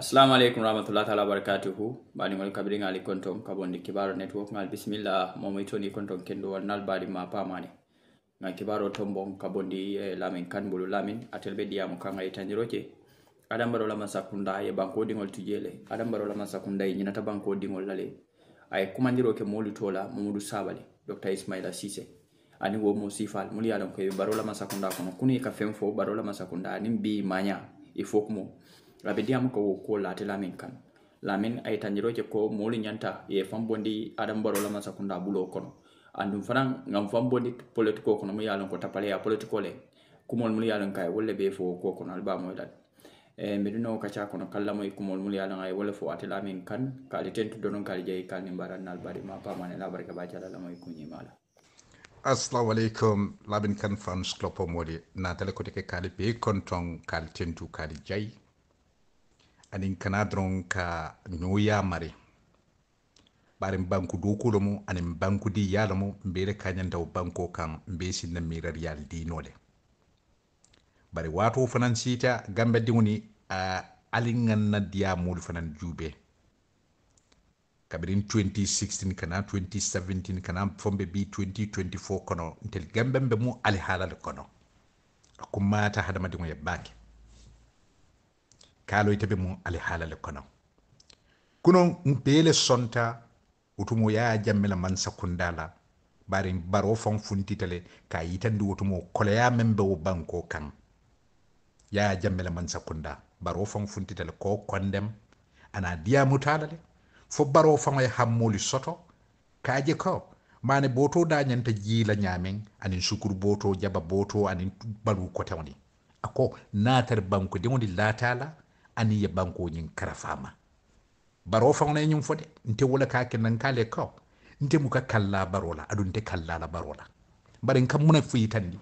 assalamu alaikum warahmatullah taala bani wabarakatuhu banigol kabiriŋali konton kabon di kibaro network ngal bismillah momi toni konton kendo wal nal bari ma pamani ŋa kibaro tombon kabon di eh, lamin kan bulu lamin atel be diyamo kaŋa itanjiro adam adambaro lama sakunda ye banko di ngol tujele adam adambaro lama sakunda ye nyinata banko di ngol lale ay kumandiro ke moolu tola momudu sabali dr ismail sise ani wo mo sifal mulu ye ko ye baro lama sakunda kono kuni ka feŋ fo baro lama sakunda nim bi manya ifokmo abediyama ka wo ko laate lamin kan lamin a ye tanjiro ke ko moli nyanta ye fambondi adam baro la mansakunda bulo kono andum fanan ngam fambondi politiko kono mu ye a loŋ ko tapaleya politiko le kumol mulu yalon kay wolle be fo ko kono ali baa moyi la e, mbedunoo ka ca kono kallamo i kumolu mulu ye a loŋ a ye fo ate min kan kali ali tentu donon kali ali jayi ka ali niŋ baara naal bari ma paamane la barika ba jala lamo i kuñimaa la assalamu aleykum labin kan fans klopo modi na tele ko te kali be kontong kali tentu kali jay anin kana dɔrɔn ka ɲɔya mare bari banku dokolomu anin banku di yalamu mbere kanyan daw banko kan mbe sinna mirar yal dinole bari wato fanan sita gambe dinguni a alingan na diya mulu fanan jube kabirin 2016 kana 2017 kana fombe bi 2024 kono ntel gambe mbe mu alihalal kono akumata hadama dingu ya bake kalo ite be mu ali le kono kuno mpele sonta utumo ya jammela mansa kundala bari baro fan funtitale ka yitandi utumo koleya membe wo banko kan ya jammela mansa kunda baro fan funtitale ko kondem ana diya mutalale fo baro fan ya hammoli soto ka je ko mane boto dañanta jiila ñaamen anin sukuru boto jaba boto anin balu kotewni ako natar banko de woni latala ani ye banko nyin karafama baro fawna nyum fode nte wala ka kenan kale ko nte muka kalla barola adu nte kalla la barola bare kam muna fuyi tandi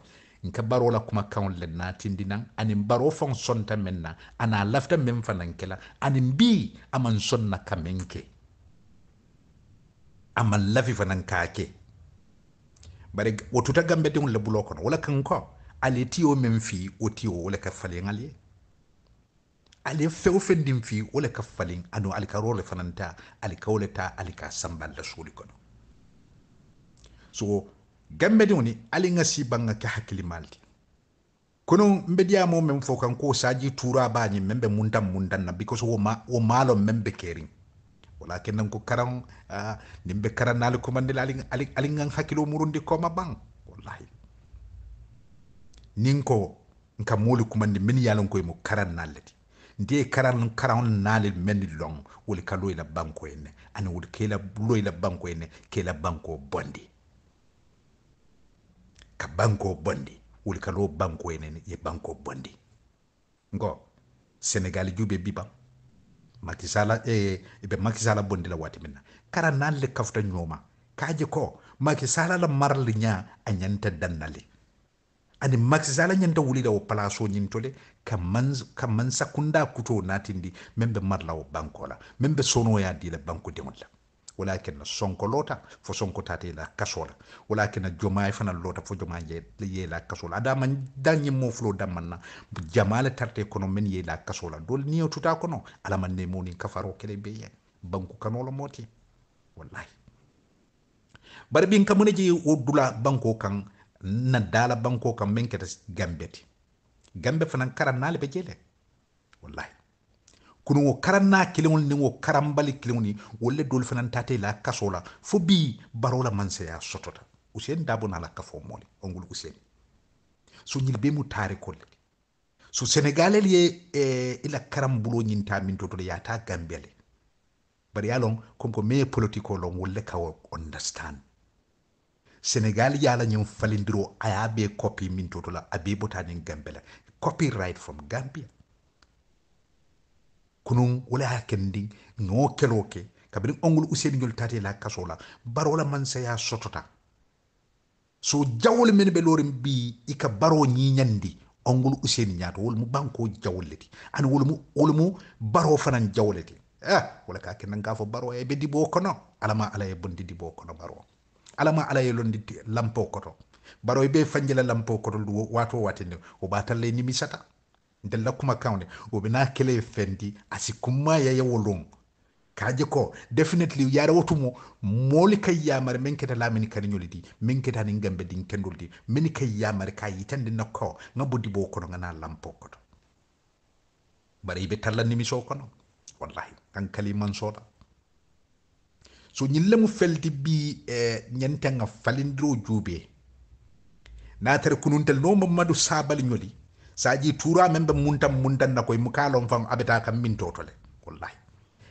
nka barola kuma kan le natin dinan ani baro fon sonta menna ana lafta men fanan kela ani bi aman sonna kamenke aman lafi fanan kake bare wotuta gambe dum wala kan ko alitiyo men fi otiyo wala ka falen aliye ale fɛn o fɛn din fi o le ka falen ani ale ka role fana ta ale ka ole ta ale ka sambal la suli kono so gambe ni ale nga si banga ka hakili maldi kono mbediya mo mem fo kan ko saji tura ba ni membe mundan mundan na because wo ma wo malo membe kering walakin nan ko karam uh, nimbe karan nal ko mandel ali ali ali ngang hakilo murundi ko ma bang wallahi nin ko nka molu kumandi min yalon koy mo e karan nalati ndiye karan karan nalil menni long wol ka loyla banko enne ani wol kela loyla banko enne kela banko bondi ka banko bondi wol kalo banko enen ye banko bondi ngo senegal juɓe biba makisala e eh, ɓe makisala bondi la wati minna kara nal le kafta nyoma kaaje ko makisala la marli nya anyanta ñanta ani makisala nyanta wulila wo place nyintole kan kunda kuto natindi membe be marlawo banko la sono ya sonoya dila banko deŋol la walakin sonko lota fo sonko tate la kasola la walakin jomay fana lota fo joma ye la kasola la adama dañi mo fulo damanna jamala tarte kono men ye la kasola la dol niyo tuta kono alama ne moni kafaro kele beye banko kanolo moti wallahi bari bin kamune je o dula banko kan na dala banko kan men gambeti gambe fana karannale ɓe jeele wallahi kono wo karanna kiliŋol niŋ wo karambali kiliŋo ni wolle doolu fanaŋ taate la kaso la fo bii baroo sotota useni daabo na la kafo mooli ongulu useni so ñil be mu taarikol le so senegalel ye eh, ila karambulo ñinta min toto le ye ata bari ye loŋ konko me politiko loŋ wolle ka wo understand senegal ye a la falindiro a ye a min toto la a bee bota copyright from gambia kunun wala hakendi no keloke kabini ongul useni ngol tati la kasola baro la mansa ya sotota so jawol men be lorim bi ika baro nyi nyandi ongol useni nyaato wol mu banko jawleti an wol mu wol mu baro fanan jawleti eh wala ka ken nga fo baro e be dibo kono alama ala e bondi dibo kono baro alama ala e londi lampo koto baroy be fanjila lampo koto wato watinde o batalle nimisata ndella kuma kawnde o bina kele fendi asi kuma ya yawolon kaje ko definitely yare wotumo moli kay yamare men keta lamini kadi ñoli di keta ni gambe din kendol di kay yamare ka yitande nakko ngabudi bo kono ngana lampo koto bare ibe talla nimiso kono wallahi kan kali soda so ñille feldi bi e eh, ñentenga falindiro juube natere kununtel no mamadou sabal ñoli saji tura membe muntam muntan na koy mukalon fam abeta kam min totole wallahi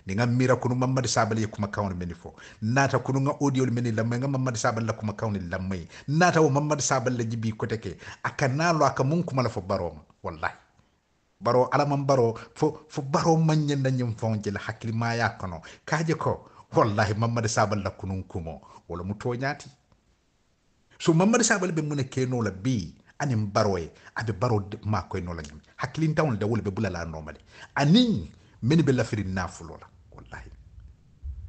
ni ngam mira kunu mamadou sabal ye kuma meni fo nata kunu nga audio meni lamay nga mamadou sabal la kuma lamay nata wo mamadou sabal la jibi kote ke aka kuma la fo baroma wallahi baro alaman baro fo fo baro manye na nyum fonje la hakli maya kono kaje ko wallahi mamadou sabal la kumo wala mu toñati so mamad sabal be mune keno la bi anin baroye abe baro ma koy no la nyam hakilintaw da wol be bulala nomade ani meni be la firi nafulo la wallahi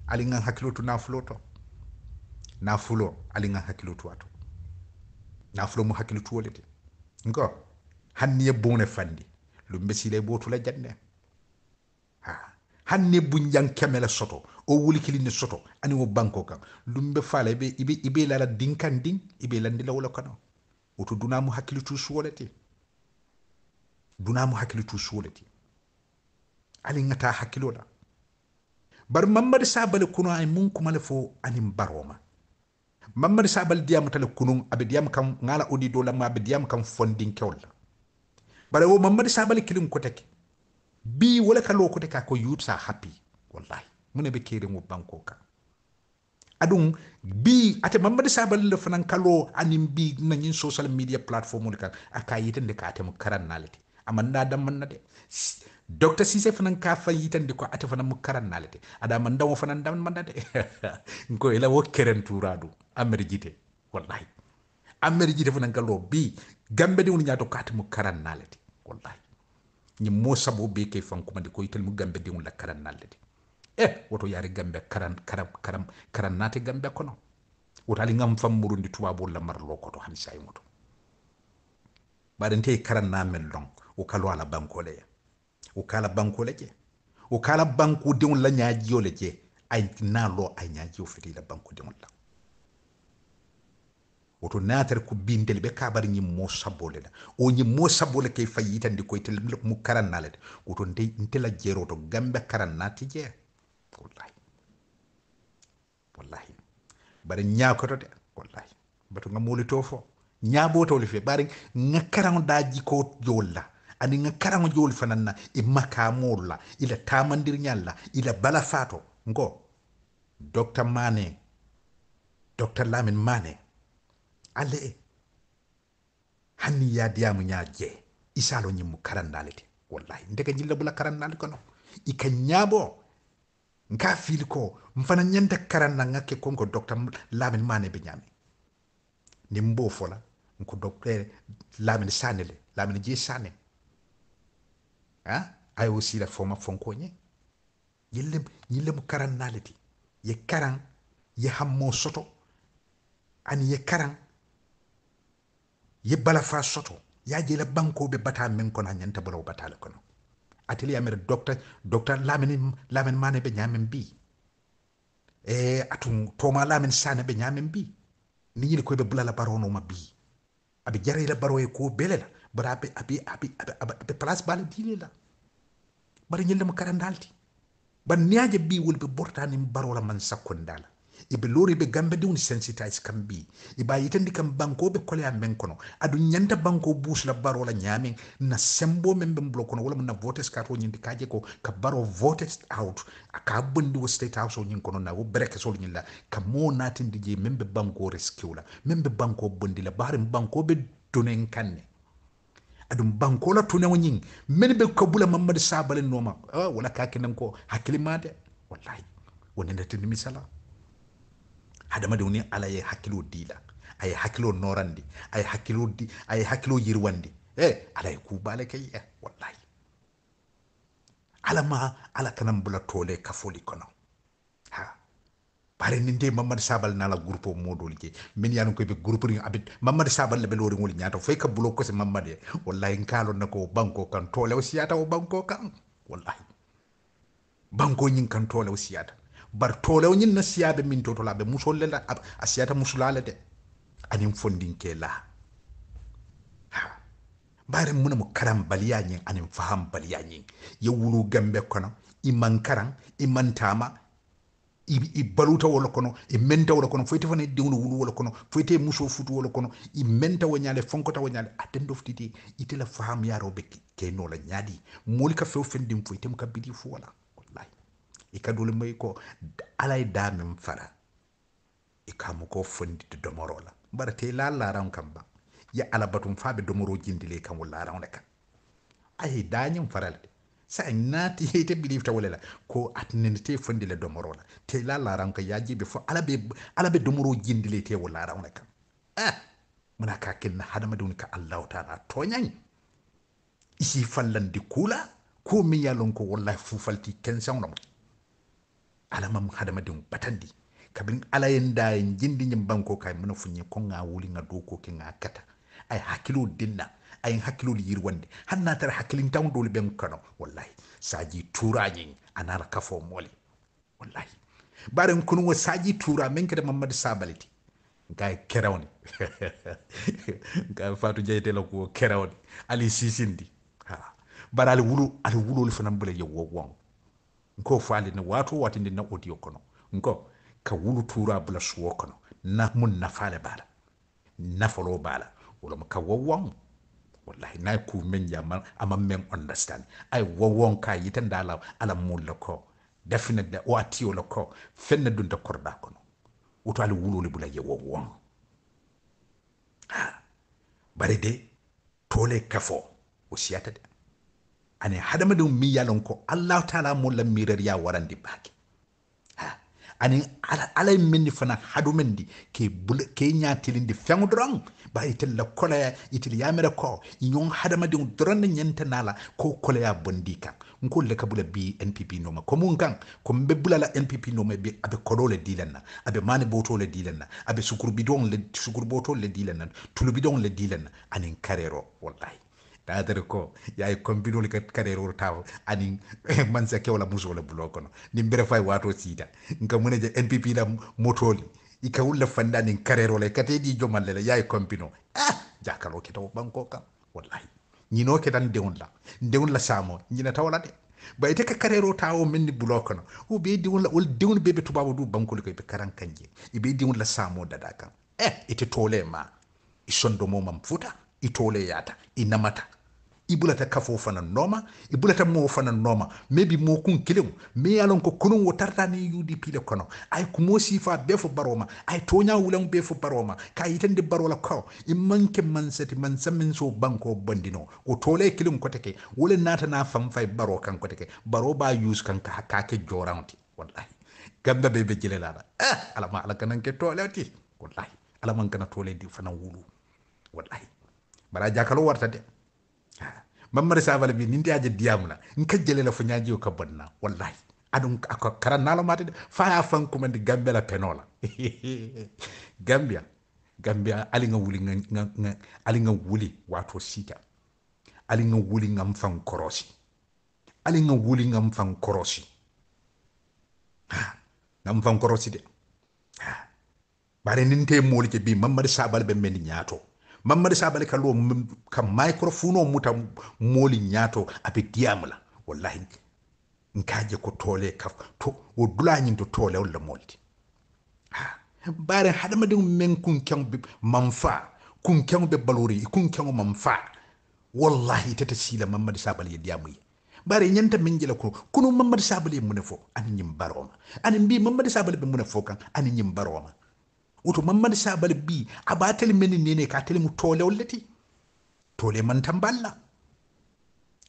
ali nga ngan hakilotu nafulo to nafulo ali nga ngan hakilotu ato nafulo mu hakilotu wolete ngo hanniye bone fandi lumbe sile botu la jande ha hanne bunjan kemele soto o wulikilinde soto ani wo banko kan ɗum ɓe faala ibe ibe ibe lala dinkan din ibe lande lawla kana woto dunamu hakkili tu suwolete dunamu hakkili tu suwolete ali ngata hakkilola bar mamadou sabale kono ay mun kumale fo anin baroma mamadou sabal diyam tala kunun abe diyam kam ngala odi do lamma abe diyam kam fondin kewla bare wo mamadou sabale kilin kotake bi wole ka lokote kaa ko yut sa happy wallahi mune be kere mo banko ka adun bi ate mamadi sabal le fanan kalo anin bi nanin social media platform ka akayiten de ka tem karan nalati amanda dan manna de docteur sise fanan ka fa yitande ko ate fanan mo karan nalete ada man dawo fanan dam man dade ko ila wo keren turadu amer jite wallahi amer jite fanan gallo bi gambe de woni nyato kat mo karan nalete wallahi ñi mosa bo be ke fan kuma ko itel mu gambe de la karan nalle de e eh, woto yari gambe karan karam karam karan nate gambe kono woto ali ngam fam murundi tuba la marlo ko to han say moto baden te karan na men don o kalo ala bankole ya o kala bankole je o kala banku de la nyaaji le je ay na lo ay nyaaji o fiti la banku la woto naatare ko bindel ɓe kabari ñimmo sabbole la o ñimmo sabbole kay fay yitande koye tel mu karannalete woto nde ntela jeero to gambe karannati jeeya wallahi wallahi mbaɗa ñaakoto de wallahi bato nga mooli to fo fe ɓaari nga karaŋo daaji ko ani nga karaŋo jowol fanan na i makamool la ila tamandirñal la ila bala faato ngo docteur mane docteur lamin mane ale hani mu nya je isalo ñimmu karannalete wallahi ndega ñilla bula karannali kono ika ñaamo nka fili ko mfana ñanta karanna ngake ko konko docteur lamin mane be ñaami ni mbo la nko docteur eh, lamin sanele le lamin je sane ha ay o la forma fonko ñe yille yille mu karannaleti ye karan ye hammo soto ani ye karan ye bala fa soto ya jela banko be bata men kono nyanta bolo bata le kono ateli amer docteur docteur lamini lamin mane be nyamen bi e eh, atum toma lamin sane be nyamen bi ni yili ko be bulala barono ma bi abe jare la baro e ko bele la bara abe abe abe abe place bala dile la bari nyelde karandalti ban niaje bi wol be bortani baro man sakon dala ibe lori be gambe diwni sensitize kam bi iba yitandi kam banko be kole amen kono adu nyanda banko bus la baro la nyame na sembo men be mblo kono wala mun na voters card woni ndi kaje ko ka baro voters out aka bondi wo state house woni kono na wo breke sol nyilla ka mo natindi je men be banko rescue la men be banko bondi la bare banko be donen kanne adum banko la tune woni men be kabula mamad sabale noma ah, wala kakinan ko hakilimade wallahi woni ndatindi misala hadamadenw ni ala ye hakiliw di la a ye hakiliw nɔrandi a ye hakiliw di a ye hakiliw yiriwandi eh ala ye k'u b'ale kɛ ye wallahi ala ma ala kana n bila tɔɔle kafoli kɔnɔ ha bare nin de sabal na la groupe mo dol je min yanu ko be groupe ring abit mamad sabal le be ngol nyaata fay ka bulo ko se mamad wallahi nkalo na banko kan tole o siyata o banko kan wallahi banko nyin kan tole o siyata bar tolew ñin na siyaɓe min totolaɓe musolle la a siyata musulale de anin fondinke la bare muna mu karan baliya ñin anin faham baliya ñin ye wulu gambe kono i man i man i baluta wala kono i menta wala kono foyte fana diŋolu wulu wala kono foyte muso futu wala kono i menta wo ñaale fonkota wo ñaale aten doftiti ite faham yaro be ke no la ñaadi moolu ka few fen dim ka biti fo wala i ka doli ma i kɔ ala ye daa min fara i ka mɔgɔ fonditi dɔmɔrɔ la bari te la laran kan ba ya alabatun fa be domoro jindile kan wala laran ne kan ay dañin faral sa nati hete believe ta wala ko atnen te fondile domoro la te la laran ka ya jibe fo alabe alabe domoro jindile te wala laran ne kan ah eh, muna ka kin hadamadun ka allah ta'ala tonyan isi fallandi kula ko min yalon ko wallahi fufalti kensan na ala alamam hadamadenw batandi kabin ala ye nda jindi nyim banko kay mena funye ko nga wuli nga do ke nga kata ay hakilo dinna ay hakilo yirwande hanna tar hakilin taw dole ben kano wallahi saji turaji anara kafo mole wallahi baren kunu wa saji tura men kada mamad sabaliti ga kerawni ga fatu jeyte la ko kerawni ali sisindi ha baral wulu ali wulu fana bele yewo wong nko faali ni waato waati ni na audio kono nko ka wulu tuura bula suwo kono na mun nafaale baa la nafaloo baa la wolemu ka wawaŋo wallahi na ku men jamal ama men understand ay wawon ka yitan dala ala mulla ko definite da wati wala ko fenna dun da korda kono wuto ala wulo le bula ye wawon bare de tole kafo o siyata de ane hadamadenw min y'a lɔn ko alahu taala mo la ya warandi baake ani ala ala ye min di fana hadu min di ke bul ke nya tilin di fengu dorong ba itel la kola itel ya mere ko nyon hadama di doron ne nyente nala ko kola ya bondi kan nko le kabula bi npp no ma komun kan ko mbe bula la npp no ma bi abe kodo le dilan na abe mane boto le dilan na abe sukuru bidon le sukuru boto le dilan na tulu bidon le dilan na anin karero wallahi taatare ko yaye kombinol ka karerol taw ani man sa kewla musola bulo kono ni mbere fay wato sida nka mune je npp la motoli ika wulla fandani karerol ka te di jomalle la yaay kombino ah jakalo ke taw banko kam wallahi ñino ke tan dewon la dewon la samo ñina tawla de ba ite ka karero tawo min ni bulo kono o be diwon la wol diwon bebe tubabo du bankol ko be karan kanje ibe diwon la samo dada kan eh ite tole ma isondo mo mam futa itole yata inamata i bulata kafo fana nooma i bulata moo fana nooma mais bi moo kun kiliŋo mais ye a lon ko konuŋ wo tarata niŋ udp le kono a ye kumoo siifaa bee fo baroo ma a ye tooñaa wulaŋo bee fo baroo ma ka a yitandi baroo la kawo i maŋ ke mansati mansa miŋ so bankoo bondinoo wo toola kiliŋo kote ke wo le naata naa faŋ fay baroo kaŋ kote ke baroo baa yuusu kaŋ ka kaa ke jooraŋo ti wallahi gamba bee be jele la la eh ala ma ala kanaŋ ke tooleo ti wallahi ala maŋ kana toole di fanaŋ wulu wallahi bara jakalo warta de mammara sabala mbi ninde aje diyamuna nkajjelela fo ñajiyo ka bonna wallahi aɗum ko kara nalomade de faya fankumande gambia la penola gambia gambia ali nga wuli nga ali nga wuli wato sika ali nga wuli nga mfan korosi ali nga wuli nga mfan korosi nga mfan korosi de ha bare ninte moli ke bi mammari sabala be men ñaato mamadou sabale kallo ka microphone o muta mooli ñaato abe diyamala wallahi nkaje ko toole kaf to wo dulañinto toole olla molde bare haɗama de men kun kewɓe man fa kun kewɓe balori kun kewo man wallahi tata sila mamadou sabale ye bare ñanta min jela ko kono mamadou sabale mune ani ñim baroma ani mbi mamadou sabale ɓe mune kan ani ñim baroma wuto mamman sabal bi abatel menin nene ka tel mu tole wallati tole man tamballa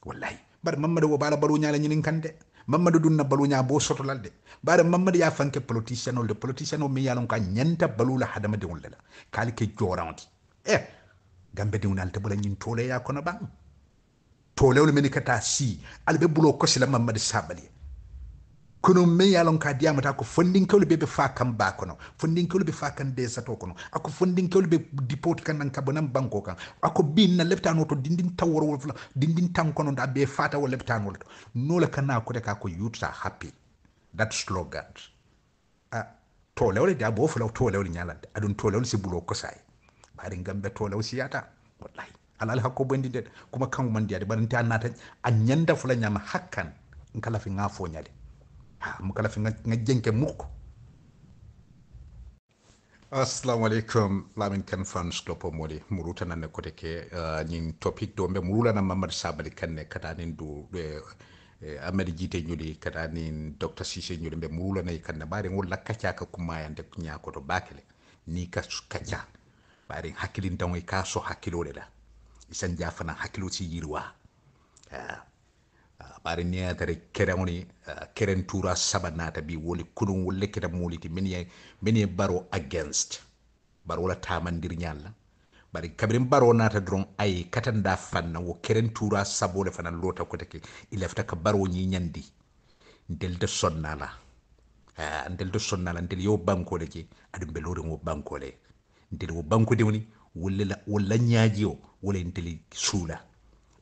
wallahi bar mamma do bala baro nyaala nyinin kande mamma do dunna balu nya bo soto lalde bar mamma ya fanke politician olde politician o mi yalon ka nyanta balu la hadama de wallala kal ke joranti eh gambe de unalta bala nyin tole ya kono ba tole wol meni kata si albe bulo ko sila de sabali kono meyalon ka diyama ta ko fondinkewle be fa kam ba kono fondinkewle be fa kan desato kono ako fondinkewle be dipoti kan nan kabanan banko kan ako binna lebtano to dindin taworwol fula dindin tankono da ɓe fatawo lebtanol to nola kana kote ka ko yutata happy that slogan a ah, tolewle da bo fulaw tolewle ñalande aɗum tolewle si ɓulo kosaye bari gambe tolew siyata wallahi alal hakko bondi de kuma kangu man diyade barante a a ñanda fula hakkan nkala fi ŋa foñade mu ko defee nga nga jënke mukk assalamualaikum lamin kan fan sklopo mole muruta na ne kote ke uh, nyin topic do mbe murula na mamad sabali kan ne kata nin do eh, amadi jite nyuli kata nin dr sise nyuli mbe murula na kan na bari ngol la kacha ka kuma ya ndek nya ko to bakele ni ka kacha bari hakilin dan ka so hakilo de la isan jafana hakilo ci yirwa ah bare niyatare kerewoni eh, keren tura sabanata bi woli kunun wolle kita muliti min ye min ye baro against baro wala tamandir ñalla bari kabirin baro nata dron ay katanda fanna wo keren tura sabole fana lota ko take ilafta ka baro ñi ñandi ndel de sonnala uh, eh, ndel de sonnala ndel yo bankole je adum be lodin wo bankole ndel wo banko de woni wolle la wala ñaaji o wala ndel suula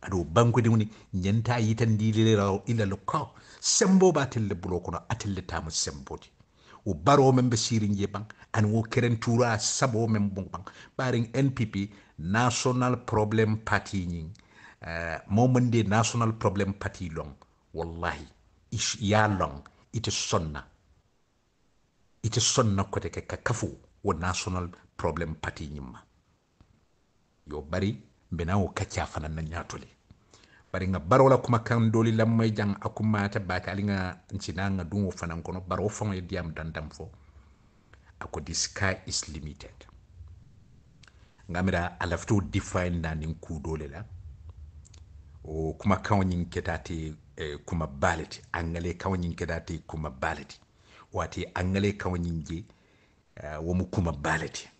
aɗo bankude woni ñanta yitandi dililirawo ila lo ko sembo ba telle bulo kono atellitama sembode o baro men ɓe siri je ban ani wo keren tura sabo men bon ban ɓaren npp national problem party ñin uh, eh, momande national problem party long wallahi ya long ite sonna ite sonna kote ke ka kafu wo national problem party ñimma yo bari benawo kacca fana na ñatoli bari nga barola kuma kan doli lammay jang akumata baka ali nga ncina nga dungo fana kono baro fango ye diyam dantam fo ako the sky is limited nga mira alafto define na nin ku dole la o kuma kan nyin ketati eh, kuma balati angale kan nyin ketati kuma balati wati angale kan nyin je uh, wo mu kuma balati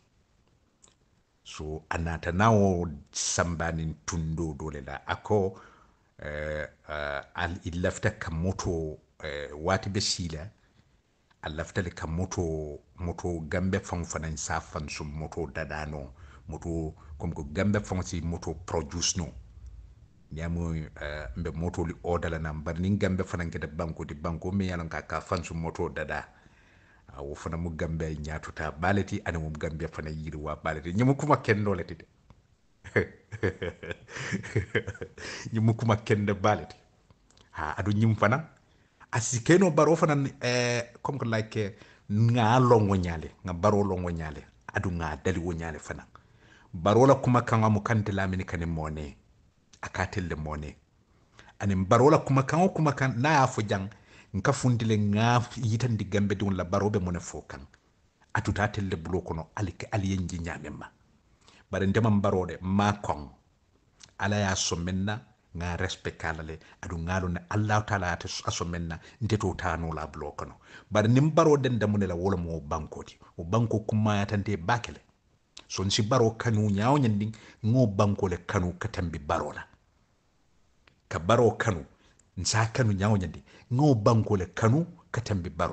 so a naata nawo sambani tundo do eh, eh, eh, le la a ko uh, uh, i lafita ka moto waati be siila a lafita le ka moto moto gambe faŋo fanaŋ sa faŋ sum moto dadano moto comme ko gambe faŋo si moto produce no ñaamo mbe moto li naŋ bari niŋ gambe fanaŋ keta banko ti banko meŋ ye a loŋ ka ka faŋ sum moto dada awo fana mu gambe ay ñaatuta baaleti ana mu gambe fana yiriwa baaleti ñimo kuma kendo lati de ñimo kuma kende balati ha adu ñim fana asi keno baro fana eh, comme que like nga longo ñaale nga baro longo ñaale adu nga dali wo ñaale fana baro la kuma kanga mu kante lamini kane mone de mone ani baro la kuma kanga kuma kan na afu fo jang nka funtile nga yitandi gambe diŋol la baroɓe mone fo kan atuta telle bulo kono ali ke aliye nji ñamen ma bare ndeman barode ma kon ala ya so menna respect kala le adu ngalo ne allah taala ate aso menna ndeto tano la bulo kono bare nim barode ndamune la wolo mo bankoti o banko kuma yatante bakele son si baro kanu ñawo ñandi ngo banko le kanu katambi barola ka baro kanu nsa kanu ñaŋo ñandi ŋawo le kanu ka tambi la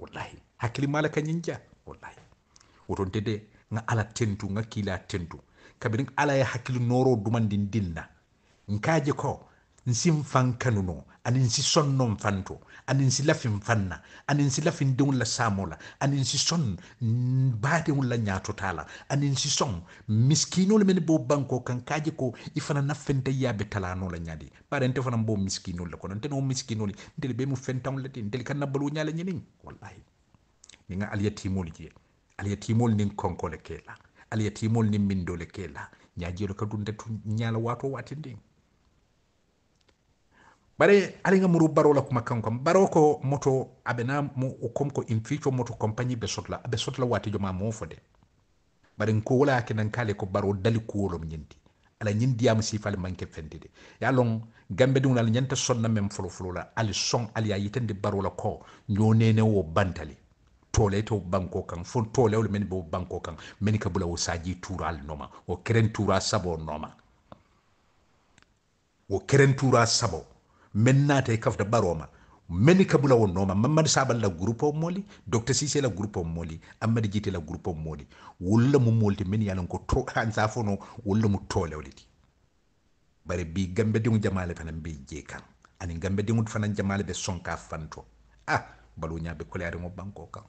wallahi hakkillimala ka ja wallahi woton tede ŋa ala tentu ŋa kiila tentu kabiri ala ye hakkili nooro dumandi ndinna je ko nsi mfa nka no ani nsi sɔnnɔ mfa nto ani nsi lafi mfa nna ani nsi lafi ndenw la saamo la ani nsi sɔn baadenw la ɲaato t'a la ani nsi sɔn le meni b'o banko kan kaaje ko i fana na fɛnta y'a bɛ tala an'o la ɲaadi bari n tɛ fana b'o misikinolu le kɔnɔ n tɛ n'o misikinolu n tɛli be mu fɛntanw la ten n tɛli ka na balo ɲa la ɲini wallahi ni ŋa aliyatimolu jɛ aliyatimolu ni kɔnkɔ le kɛ la aliyatimolu ni min do le kɛ la ɲaajiyolu ka dun tɛ tu ɲa la waatoo waatin den bare alinga muru baro la kuma kan kam baro ko moto abena mu kom ko in moto company be sotla be sotla wati joma mo fode bare ko wala kenan kale ko baro dali ko wolom nyindi ala nyindi am sifal manke fendi de ya long gambe dum ala nyanta sonna mem fulu fulu la ali song ali ayi ayitande baro la ko nyonene wo bantali tole to banko kan fon tole wol men bo banko kan men ka bula wo saji tural noma o keren tura sabo noma o keren tura sabo mennate kafda baroma meni kabula wonnoma mamadou sabal la groupe o mooli docteur sisé la groupe o mooli amadou jité la groupe o mooli wolla mo molti men yalan ko to han sa fono wolla mo tolewliti bare bi gambe dingu jamale fana be jekan ani gambe dingu fana jamale be sonka fanto ah balu nyabe kolare mo banko kan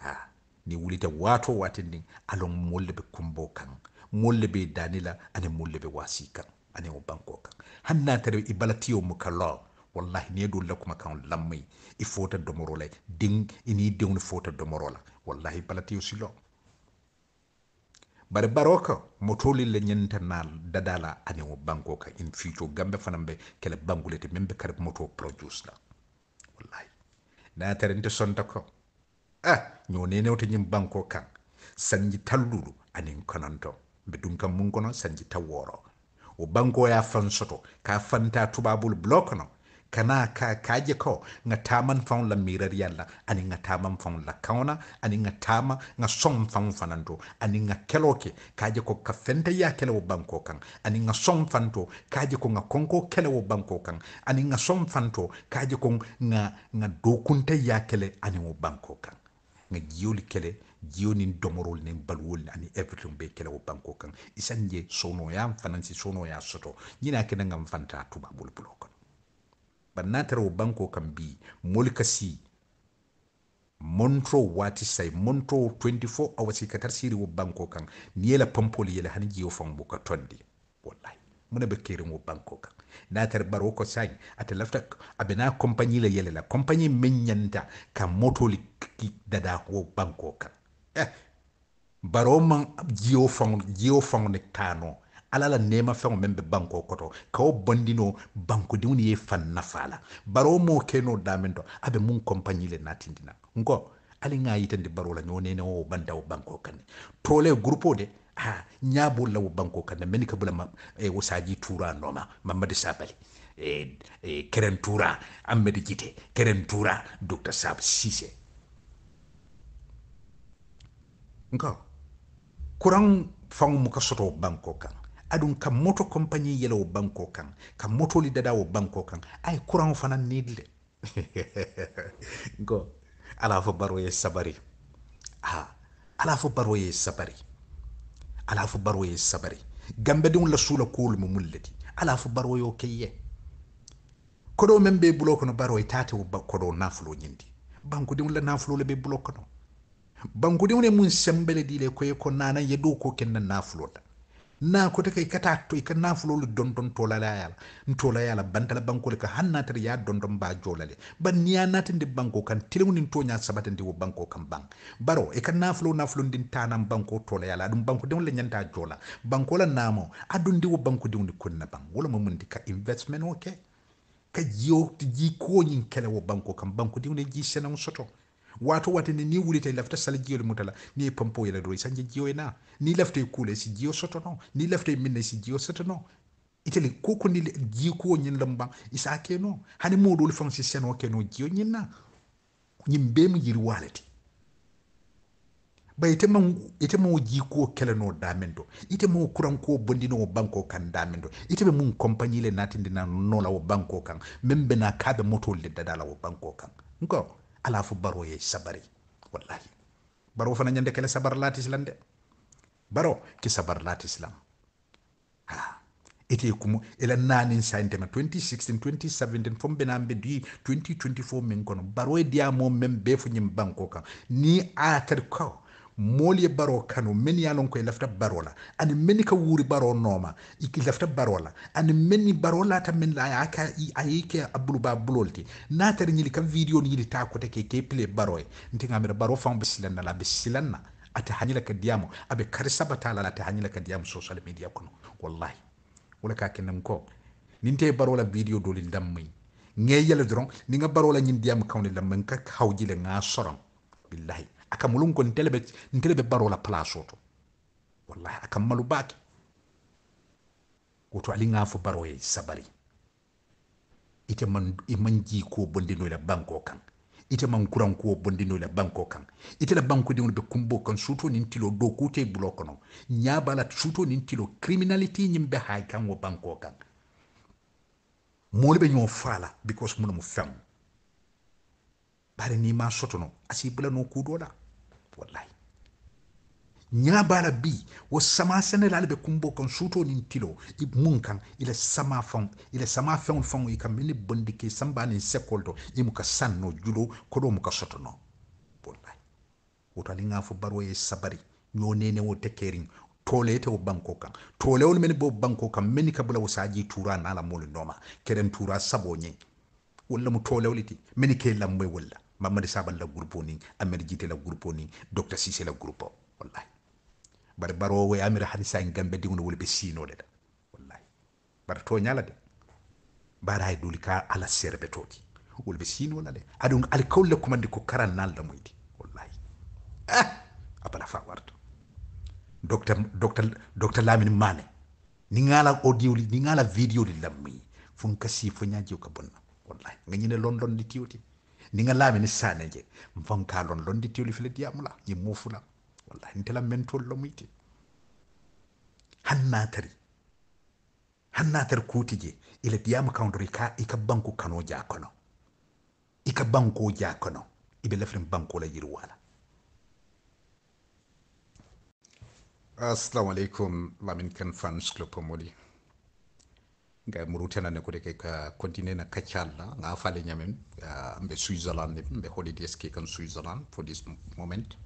ah ni wulita wato watin din alon molle be kumbo kan molle be danila ani molle be wasi kan ane o banko kan han tare i balati o mukalla wallahi ne do lakuma kan lammi i fota domoro la ding e e ini dewni fota domoro la wallahi balati o silo bari baroko motoli le nyenta na dadala ane o banko kan in future gambe fanambe kele bangulete membe kare moto produce la wallahi na tare nte sonta ko ah nyo ne ne o nyim banko kan sanji tallulu anin kananto be dun kan mun kono sanji taworo o bangoya fan soto ka fanta tubabul block no kana ka kaje ko nga taman fawn la mirar yalla ani nga taman la kauna ani nga tama nga som fan fanando ani nga keloke kaje ko ka fenta ya kele wo banko kan ani nga som fanto kaje ko nga konko kele wo banko kan ani nga som fanto kaje ko nga nga dokunta ya kele ani wo banko kan nga jiyoli kele jiyo ni domorol ni baluwol ani everything be kɛlɛ o banko kan isan ye sonoya fana si sonoya sɔtɔ ɲina kɛnɛ ŋa n tuba bolo bolo kɔnɔ bari banko kan bi mɔli montro waati sai montro 24 hours ka tarsiri wo banko kan ni yela pampol yela hani jiyo fan bo ka tondi wallahi muna be kerin wo banko kan na baro ko sai ata lafta abena compagnie la yela la compagnie menyanta ka motoli dada wo banko kan baro man jio faŋo jio faŋo ni taano ala la neema fɛŋo meŋ be banko koto ka wo bondino bankodiŋo ni ye faŋ nafaa la bari moo kee noo daameŋ to a be muŋ kompagni le naatindina nko ali ŋa yitandi baro la ñoo nene wo banda wo banko kanne tole groupe de a ñaabol la wo banko kanne meni ka bula ma e, wo saaji tuura nooma mamadi sabali e, e, keren tuura amedi jite keren tuura docteur sab sise nka kuraŋ faŋo muka soto o banko kaŋ aduŋ ka moto compagnie yela wo banko kaŋ ka motoli dada wo banko kaŋ a ye kuraŋo fanaŋ niidi ala fo baro ye sabari ha ala fo baro ye sabari ala fo baro ye sabari gambediŋo la suula kuwolu mu muŋ ala fo baro yo ke ye kodoo meŋ be kono baro ye taate wo kodo nafuloo ñindi bankudiŋo la nafuloo le be buloo kono bankudiŋo ne muŋ sembeledi le ko ye ko naana ye doo ko kenna naafulo ta na ko te ka i ka taa to i ka naafulolu donton tolalaya la ntolaya la banta la banko le ka haŋ naatara ye a donton baa joo la le bari niŋ ye a naatindi banko kaŋ tiliŋo niŋ tooñaa sabatindi wo banko kaŋ baŋ baro i ka naafulo naafulondin taanaŋ banko tolaya la aduŋ bankudiŋo le ñanta a joo la banko la naamo aduŋ di wo bankudiŋo ni konna baŋ wo lemu muŋ ti ka investment o ke ka jio jii kuwo ñiŋ kele wo banko kaŋ bankudiŋo ne jii senaŋo soto wato watene ni wulita lafta sala jiyole mutala ni pampo yela do sanje jio na ni lafta kula si jio soto no ni lafta minna si jio soto no itali ko ni ji ko nyin lamba isa keno hani modol fansi seno keno jio nyin na nyin be mu yiri walati ba itema itema ite mo jiko kele no damendo itema mo kuran ko bondi no banko kan damendo itema mun company le natinde na no la o banko kan membe na kabe moto le dadala o banko kan nko alaafu baro ye sabari wallahi baro fana ñande kele sabar laati silam de baro ki sabar laati silam ha ite kumu ila nanin sayintema 2016 2017 fo mbena mbe duyi 2024 min kono baro e diya mo men be fo ñim banko kan ni atar kaw mooli baro kanu min yalon koye lefta barola ani min ka wuuri baro nooma iki lefta barola ani min barola ta min la yaka ayi ke abulu ba bulolti na tar nyili ka video ni ta ko te ke ke play baro e ntinga mira baro fam bisilanna la bisilanna ata hanyila ka diamo abe karisa batala la ta hanyila ka diamo social media kono wallahi wala ka kenan ko ninte barola video dolin dammi ngeyele dron ni nga barola nyin diam kawni lamman ka hawjile nga soram billahi aka ntelebe ntelebe baro la plaso to wallahi akamalu baki baake woto aliŋa fo e sabari ite man iman jiikuwo bondinoy la banko kan ite man kuran kurankuwo bondinoy la banko kan ite la banko bankodiŋolu be kumbo kan suto nin tilo dookute bulo kono ñaaba la suto nin tilo criminalité ñiŋ hay kan wo banko kan molbe be fala because munu mu feŋo bari niŋ i maŋ sotono asi bula noo kuu la wallahi ñaabara bi wo sama senelal be kumbo kan suto nin tilo mun kan ila sama fan ila sama feŋol faŋo i ka mini bondi ke samba nin sekkol to i muka sanno julo koɗo muka sotono wallahi woto ani ŋa fo baro ye sabari yo nene wo te tole te wo banko kan tolewol meni bo banko kan meni ka bula wo saji tura nala molu noma keren tura sabo ñeŋ walla mu tolewol ti meni ke lamboy walla mamadi sabal la groupe o jite la groupe o ni docteur sise la groupe o wallahi bare barowo e amira hade sa gambe digono woni ɓe siinode ɗa wallahi bara to ñala de mbaɗa e doli ka ala serɓe tooti woni ɓe siinola de aɗum alkawle komande ko karal nalda muydi wallahi ah abala fa warta docteur docteur docteur lamine mane ni ngala audio li ni ngala video li lammi fon kasi fo ñaji ko bonna wallahi ngañine london li tiwti je ndingalami nisane nje mva ngalon lo la lifile moo fula wallahi ntela mentol lo muyti hannatari hannatar je ila diyama kaundori ka ka banku ka jakono jaa kono jakono ibe lafrin bankoo la yirwala assalamu alaikum lamin kan fans club pomoli nga mauritanie ko de ke ka continent na kacalla nga fale nyamen uh, mbe switzerland mbe holidays ke kan switzerland for this moment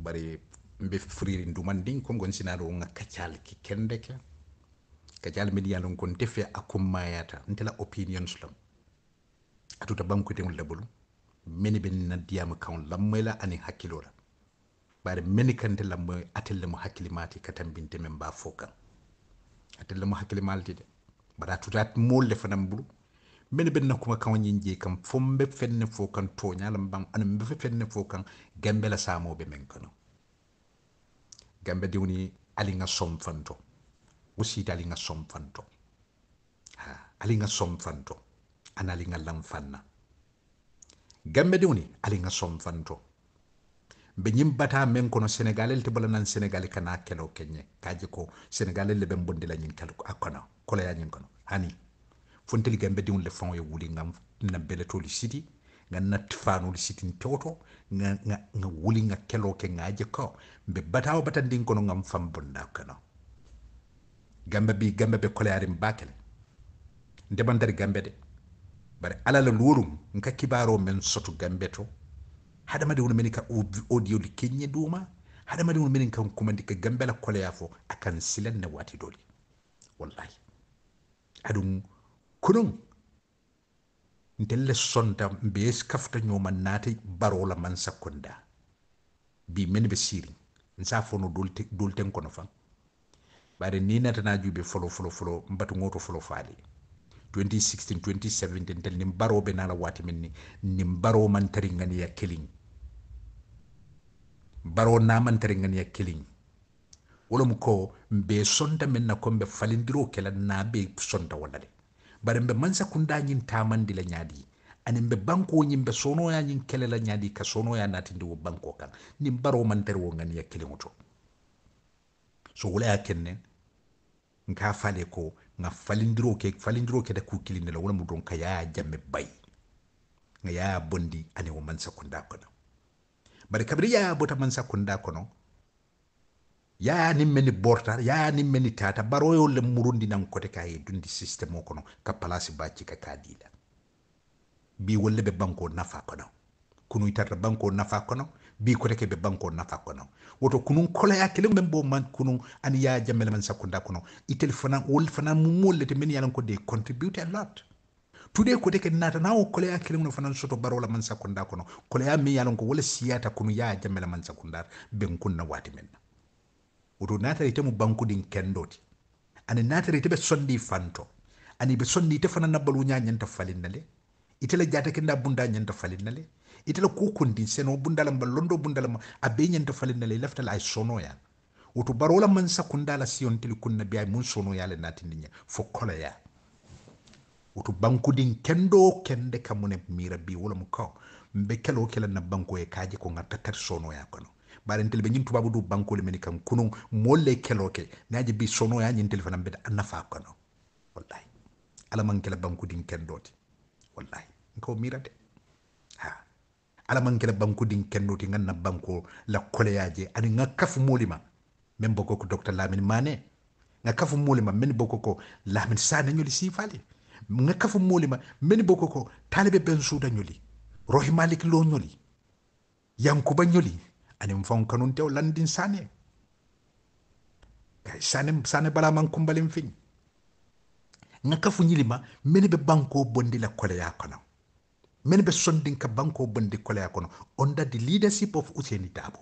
bari mbe friri ding kom gon sinaro nga kacal ki kende ke kacal mi yalon kon tefe akumayata ntela opinion lam atuta bam ko tengul labulu meni ben na diyama kan lamela ani hakilora bari meni kan lamma atel mo hakilimati katambinte men ba fokan atelle mo hakilimalti de bara baɗa molle fanan bulu ben nakuma kan kawañin je kam fombe fenne fo kan lam bam an mbefe fenne fo kan gambela be men kono gambe diuni ali nga som fanto dali nga som fanto ha ali nga som fanto ana ali nga lam fanna gambe diuni ali nga som fanto benyim bata men kono senegalel te senegal senegali kana kelo kenye kaji ko senegalel le ben bondi la nyin kelo akono kola ya nyin kono hani fonteli gambe diun le fon yo wuli ngam na bele to toli sidi nga natfanol sitin toto nga nga nga wuli nga kelo ke nga je ko be bata o bata batandin kono ngam fam bonda kono gambe bi gambe be kola yarim bakel ndebandar gambe de bare alala lorum nka kibaro men sotu gambe to hada ma diwul menin ka audio li kenye duma hada ma diwul menin ka kuma ndika gambela kole yafo akan silan na wati doli wallahi adun kunun ntelle sonda mbe skafta nyoma nati barola man sakonda bi men be siri nsa fono dolte dolte kono fa bare ni nata na jube folo folo folo mbatu ngoto folo faali 2016 2017 tel nim baro be wati min ni nim baro man tari ngani ya killing baro namantere ngani ya kiliŋ wolemu ko mbe sonta men na ko mbe falindiro kela na be sonta wala de mbe mansa kunda ñin tamandi la ñaadi ani mbe banko ñin mbe sonoya ñin kele la ñaadi ka sonoya natindi wo banko kan nin baro mantere wo ngani ya kiliŋo to so wala ya nka fale ko nga falindiro ke falindiro ke da ku kilinde la wala don ka jamme bay nga ya bondi ani wo mansa kunda kono bari kabiri yaya bota man sakunda kono yaya ni meni borta yaya ni meni tata baroyo le murundi nan kote ka dundi system o kono ka place bacci ka ka dila bi wolle be banko nafa kono kunu tarta banko nafa kono bi kote ke be banko nafa kono woto kunun ya kelen men bo man kunu an ya jamel man sakkunɗa kono itel fana wol fana mumollete men yalan ko de contribute a lot tude kote ke nata na o koleya kelen no fana soto baro la man sakunda kono koleya mi yalon ko wala siyata kunu ya jamela man sakunda ben kunna wati men odo nata ite mu banku din kendoti ani nata ite be sondi fanto ani be sondi ite fana na balu nya nyanta falinnale ite jata kenda bunda nyanta falinnale ite la kukundi seno bundalam balondo bundalam abe nyanta falinnale lafta la sono ya oto baro la man sakunda la sion til kunna mun sono ya le natindi fo koleya woto bankudin kendo kende kamune mira bi wala mu kaw mbe kelo kela na banko e kaje ko ngatta tat sono ya kono bare ntel be nyintu babu du banko le meni kam kunu molle kelo ke naje bi sono ya nyintel fana be nafa kono wallahi ala man kela bankudin kendoti wallahi ko mirate ha ala man kela bankudin kendoti nganna banko la koleyaje ani nga kafu molima men boko ko docteur lamine mane nga molima men boko ko lamine sa nañu li sifali ngakkafu molima meni boko ko talibe ben suuda ñoli rohi malik lo ñoli yankuba ñoli anin fon kanun tew landin sane kay sane sane bala man kumbalin fin ngakkafu ñilima meni be banko bondi la kole ya kono meni be sondin ka banko bondi kole ya kono da di leadership of useni dabo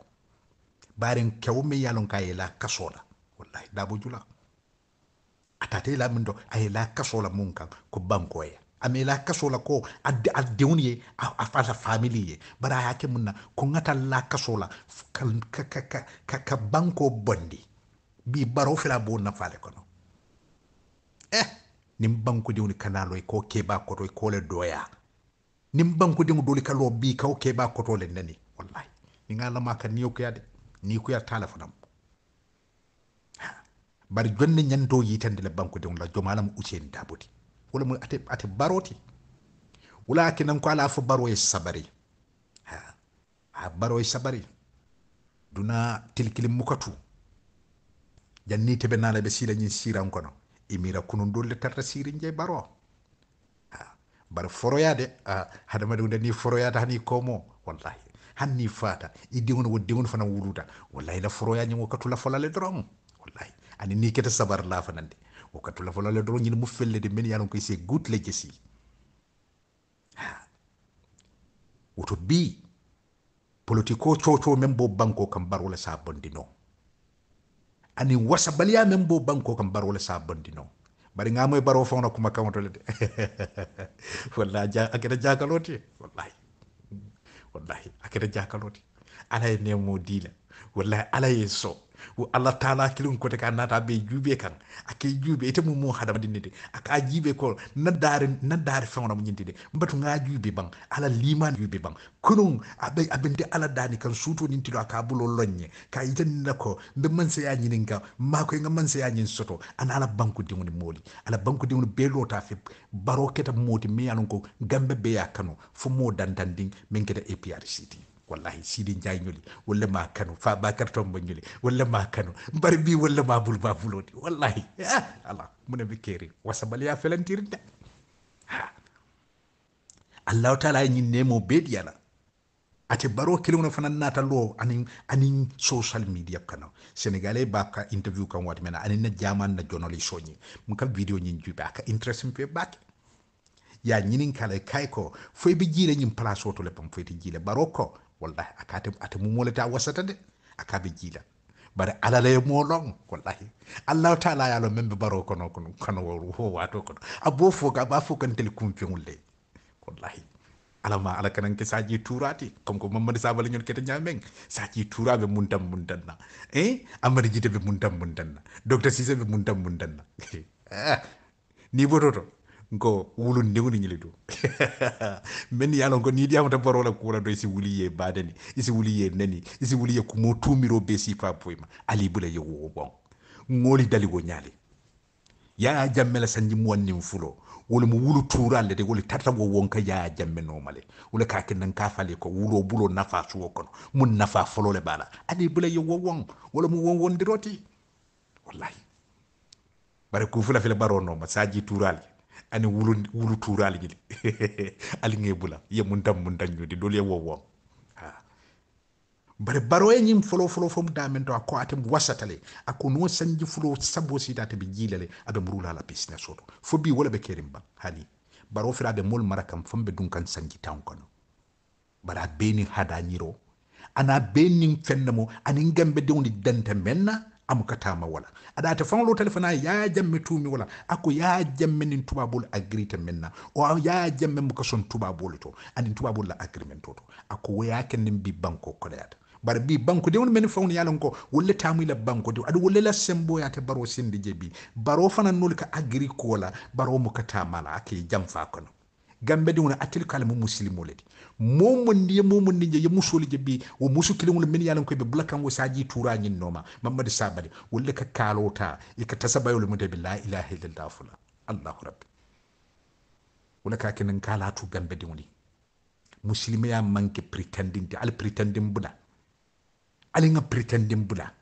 baren kew me yalon kayela kasola wallahi dabo julaa a tata i la min dɔ kaso la mun kan ko banko ya a mɛ kaso la ko adde adde uniye a fa la famili ye y'a kɛ mun na ko n la kaso la ka ka ka ka banko bondi bi baara o fɛnɛ a b'o nafa ale kɔnɔ eh nin bankodenw de ka na lɔ e i k'o to kɔrɔ e k'o le dɔya nin bankodenw dɔ de ka lɔ bi i k'o kɛbaa kɔrɔ le nani wallahi ni ka ala ma n'i ko ya dɛ n'i ko ya talafanam bari jonne ñanto yitande le banque de la jomalam useni dabodi wala mo ate ate baroti wala kinan ko ala fo baro e sabari ha ha baro e sabari duna tilkilim mukatu janni tebe nala be sila nyin siran kono imira kunun dolle tarta sirin je baro ha bar foroya ha hada madu ni foroya ta komo wallahi hanni fata i diŋono wo diŋono fana wuluta wallahi la foroya ñin wo katula folale doroŋ wallahi ani ni kete sabar la fanande wakati la folo le doro ñin mu felle de men yalon koy se gut le jesi woto bi politiko coco men bo banko kam barola sa bondino ani wasa baliya men bo banko kam barola sa bondino bari nga moy baro fawna kuma kawanto le de wallahi ja akata jakaloti wallahi wallahi akata jakaloti ala e nemo dila wallahi ala e so wo allah taala ko kote ka nata be juube kan ake juube ite mum mo hadamadinne de aka jibe ko na na naddare naddare mo nyintide mbatu nga juube ban ala liman juuɓe ban konon aɓe aɓende ala dani kan nyintido aka bulo lonnye ka yitanina ko mbe mansaya ñinin mako makoye ga mansaya ñin soto ana ala banque woni moli ala banque woni be lota fe baro keta mooti mi yanon ko gambe y'a kano fo mo dandanding min keta aprcd wallahi sidi ndiaye ñoli walla ma kanu fa bakar tomba ñoli walla ma kano mbari bi walla ma bul ma fulodi wallahi ah ala mune be keri wasabal ya felantirde ha allah taala e nemo beedi ala ate baro kelewno fana naata lo anin anin social media kana sénégalais ba interview kan wati mena anin na jaman na jonoli soñi mun kam video ñin juɓe aka interest pe baake ya ñinin kala kay ko foy be jiile ñin place oto le pam foyti jiile baro ko wallahi akate atemo molete a wasata de akabe jiila bare alala e molon wallahi allahu taala yaalo men ɓe baro kono kono kono ho wato kono abo fo ba fo kantele kumfeŋol le wallahi alama ala kanan ke saji turati comme ko mamadou sabala ñon kete ñameng saji turaɓe mun tam mun tanna e eh? amadou jite ɓe mun tam mun tanna docteur sisé ɓe mun tam mun tanna eh, ni bototo ngo wulundengu ni ñilidu men ye lon ko ni diyamata barola kura do isi wuli ye badani isi wuli ye nani isi wuli ye kumo tumiro be sifa poyma ali bula ye wo bon ngoli dali go nyali ya jamela sanji muwannin mfulo wolu mu wulu turalle de wolu tartago wonka ya jamme nomale wolu ka ken nan kafale ko wulo bulo nafa suwo kono mun nafa le bala ali bula yo won wala mu won won wondiroti wallahi bare ku fula le baro no ma saji turalle ani wulu wulu tuuru aliŋili aliŋe bula ye muntaŋ muntaŋ ñondi doolu ye wo woŋ bari baroye ñiŋ foloo foloo fo muta meŋ to a ko ate wasata le a sanji fuloo saboo siita ate be jii le le la a la bisineso to be keeriŋ baŋ hani baro fira a be moolu mara be duŋ sanji taŋo kono bari a bee niŋ hadaa ñiroo aniŋ a bee niŋ feŋ nemu aniŋ gembedeŋo ni danta meŋ na amukatama wala aɗate fanlo téléphone a ya jamme tumi wala ako ya jamme nin tubabol agrite men na o ya jamme mo kason tubabol to anin tubabol la agreement to to ako woya kendin bi banko koɗeyata bara bi banko de won men fawni yalan ko wolle tamuyla banko de aɗa wolle la semboyate baro sindi je bi baro fana nol ka agri kola baro mo katamala ake jam fa kono gambedi wona atteli ko ala mo musilimo ledi momondi ye momondi je ye musoli je bi wo musu kiliŋol min ye lan koye ɓe bula saji tura ñinnoma mamadou sabade wolle ka kalota e ka tasabayol mude be la ilaha illallah fula allahu rabbi wala ka kenen kala tu gambedi woni musilimeya manke pretending ala pretendin bula ali nga pretendin bula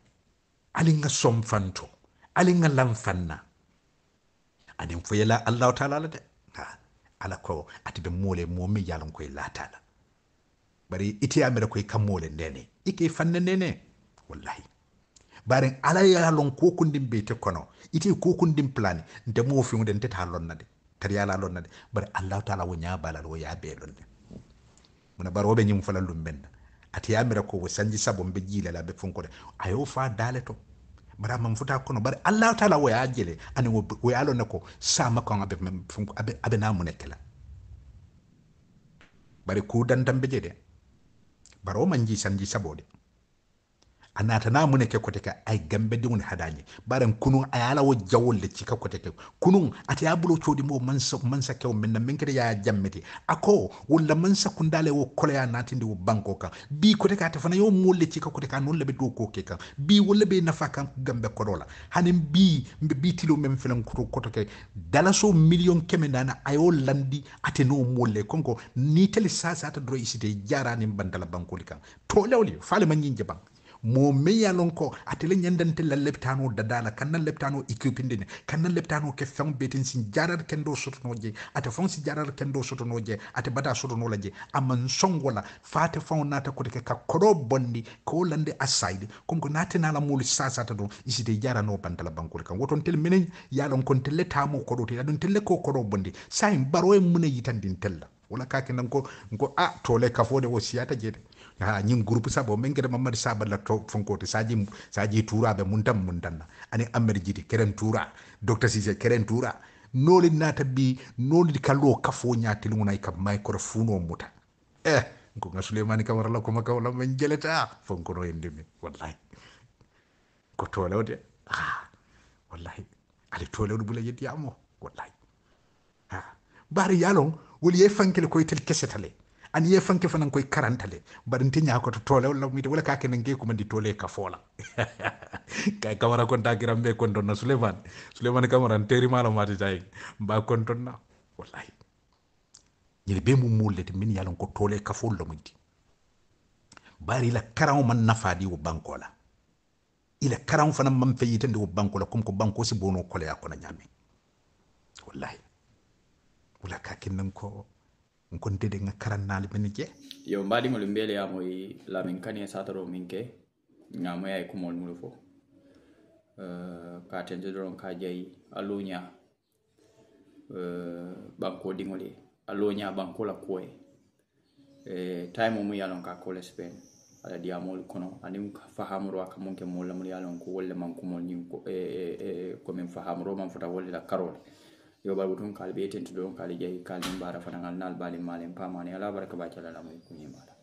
ali nga somfanto ali nga lanfanna anin foyela allahu taala la de ala ko atide mole momi yalon koye latala bari iteyamira koye kammole ndene ike fanne nene wallahi baren ala yalon kokundin beyte kono ite kokundin plani nde mo fiwde nteta lonnade tari yala lonnade bari allahu taala wo ñabalal wo yaabe londe muna bari woɓe ñim fala lumbenna ateyamira ko wo sanji sabo mbe jiilala ɓe fonkode ayo fa daale to bara man futa kono bari allah taala wo woya jele ani woya alo ne ko sama ko abe abe abe na mun kala bari kuu dan je de bari wo baro jii sanji saboo de anata na mune ke koteka ay gambe dingun hadanye baran kunun ayala wo jawol le cika koteke kunun ati abulo chodi mo mansa mansa ke o menna menkere ya jammeti ako wala mansa kundale wo kole ya natindi wo banko kan bi koteka ta fana yo molle cika koteka non le do ko ke kan bi wala be nafa kan gambe kodola hanen bi bi tilo mem felan kuro koteke dala so million kemendana ayo landi ate no molle konko ni tele sasa ta dro isite jara ni banko likan to lawli fale man yin momeya ko atele ñandante la lebtano dadala kanna lebtano ikupindine kanna lebtano ke fen betin sin jarar kendo sotono je ate fon si jarar kendo sotono je ate bada sotono la je aman songola fate fon nata kote ke ka bondi ko lande aside kom ko nate nala mulu sasa ta don isite jara no bantala bankol kan woton tel menen yalon kon telle tamo koro te don telle ko koro bondi sai baro e mune yitandin tella wala kake nan ko ko a ah, tole kafode wo siyata jede ha ñin groupe sa bo sabo men gede mamadou saballa to fonkote saji saji be mun tan mun tanna ani ahmed jiti keren tura docteur sise keren tura noli nata bi noli di kallo kafo ñateligunayi kam may koto funo muta eh ko ga souleymani kamara la ko ma kawla men jeleta fonkono en ndemi wallahi ko tolewde ah wallahi ali tolewde bula amo wallahi ha bari yalon woli ye fankele koy tel kessetale ani ye fanke fanan koy le bari nti ñakoto tole walla mite wala kake nan gey kumandi tole ka foola kay kamara konta kiram be konton na souleymane souleymane kamara nteri mala mati tay mba konton wallahi ñini be mu mullete min yalon ko tole ka fol lo mundi bari la karaw man nafadi wo bankola ila karaw fana man feyitande wo bankola comme ko banko si bono kole ya kono ñame wallahi wala kakin nan ko gonde ɗen karannali men je yo mbaɗimol mbeleyamoy lamin kani e satoro min ke ñamoya e kumol mulu fo uh, ka tenjodoron ka jayi aloña uh, banko diŋol ye banko la kuwo ye eh, time mu ye lon ka kole spain ala diyamolu kono aniŋ fahamuro a ka muŋ ke moolu la mulu ye lon ko wolle maŋ kumol ñiŋ eh, eh, komin fahamuro maŋ fota wolle la karole yoɓal ko toon kaal ɓeeten to ɗon kaal jahi kaal min mbara fota ngal nal baale malen pamane ala bara ka ba calalamoy kuñe maɗa